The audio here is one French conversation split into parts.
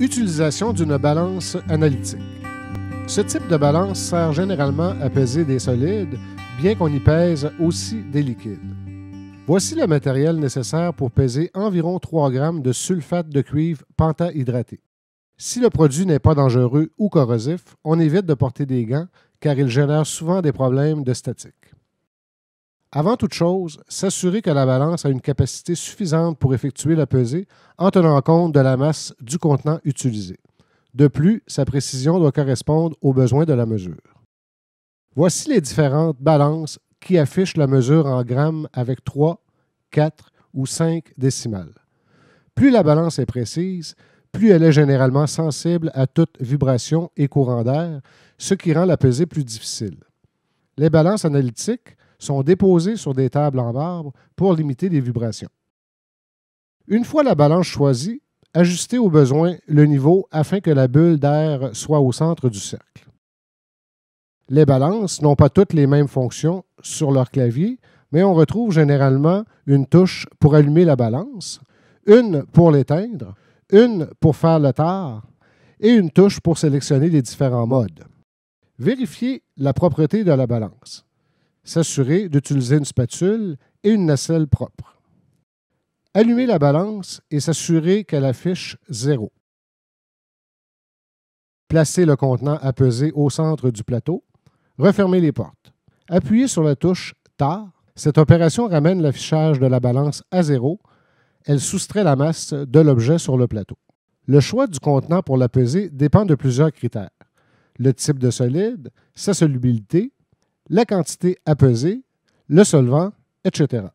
Utilisation d'une balance analytique. Ce type de balance sert généralement à peser des solides, bien qu'on y pèse aussi des liquides. Voici le matériel nécessaire pour peser environ 3 g de sulfate de cuivre pentahydraté. Si le produit n'est pas dangereux ou corrosif, on évite de porter des gants car il génère souvent des problèmes de statique. Avant toute chose, s'assurer que la balance a une capacité suffisante pour effectuer la pesée en tenant compte de la masse du contenant utilisé. De plus, sa précision doit correspondre aux besoins de la mesure. Voici les différentes balances qui affichent la mesure en grammes avec 3, 4 ou 5 décimales. Plus la balance est précise, plus elle est généralement sensible à toute vibration et courant d'air, ce qui rend la pesée plus difficile. Les balances analytiques sont déposés sur des tables en marbre pour limiter les vibrations. Une fois la balance choisie, ajustez au besoin le niveau afin que la bulle d'air soit au centre du cercle. Les balances n'ont pas toutes les mêmes fonctions sur leur clavier, mais on retrouve généralement une touche pour allumer la balance, une pour l'éteindre, une pour faire le tard et une touche pour sélectionner les différents modes. Vérifiez la propreté de la balance. S'assurer d'utiliser une spatule et une nacelle propre. Allumer la balance et s'assurer qu'elle affiche zéro. Placer le contenant à peser au centre du plateau. Refermer les portes. Appuyez sur la touche TAR. Cette opération ramène l'affichage de la balance à zéro. Elle soustrait la masse de l'objet sur le plateau. Le choix du contenant pour la peser dépend de plusieurs critères. Le type de solide, sa solubilité, la quantité à peser, le solvant, etc.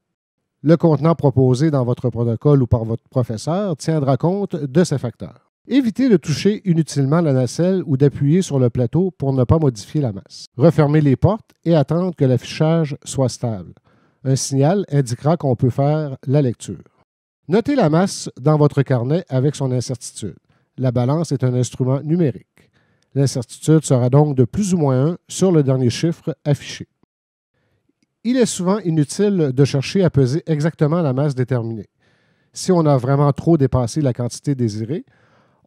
Le contenant proposé dans votre protocole ou par votre professeur tiendra compte de ces facteurs. Évitez de toucher inutilement la nacelle ou d'appuyer sur le plateau pour ne pas modifier la masse. Refermez les portes et attendez que l'affichage soit stable. Un signal indiquera qu'on peut faire la lecture. Notez la masse dans votre carnet avec son incertitude. La balance est un instrument numérique. L'incertitude sera donc de plus ou moins 1 sur le dernier chiffre affiché. Il est souvent inutile de chercher à peser exactement la masse déterminée. Si on a vraiment trop dépassé la quantité désirée,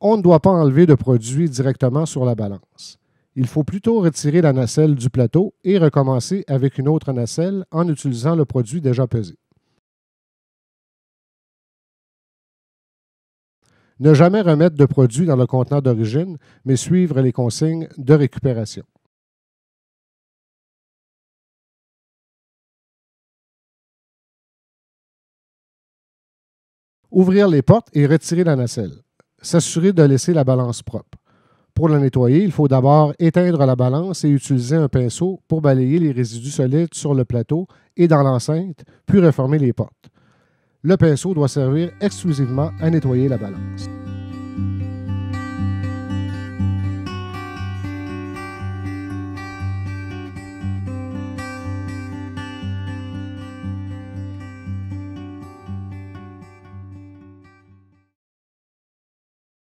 on ne doit pas enlever de produit directement sur la balance. Il faut plutôt retirer la nacelle du plateau et recommencer avec une autre nacelle en utilisant le produit déjà pesé. Ne jamais remettre de produits dans le contenant d'origine, mais suivre les consignes de récupération. Ouvrir les portes et retirer la nacelle. S'assurer de laisser la balance propre. Pour la nettoyer, il faut d'abord éteindre la balance et utiliser un pinceau pour balayer les résidus solides sur le plateau et dans l'enceinte, puis reformer les portes. Le pinceau doit servir exclusivement à nettoyer la balance.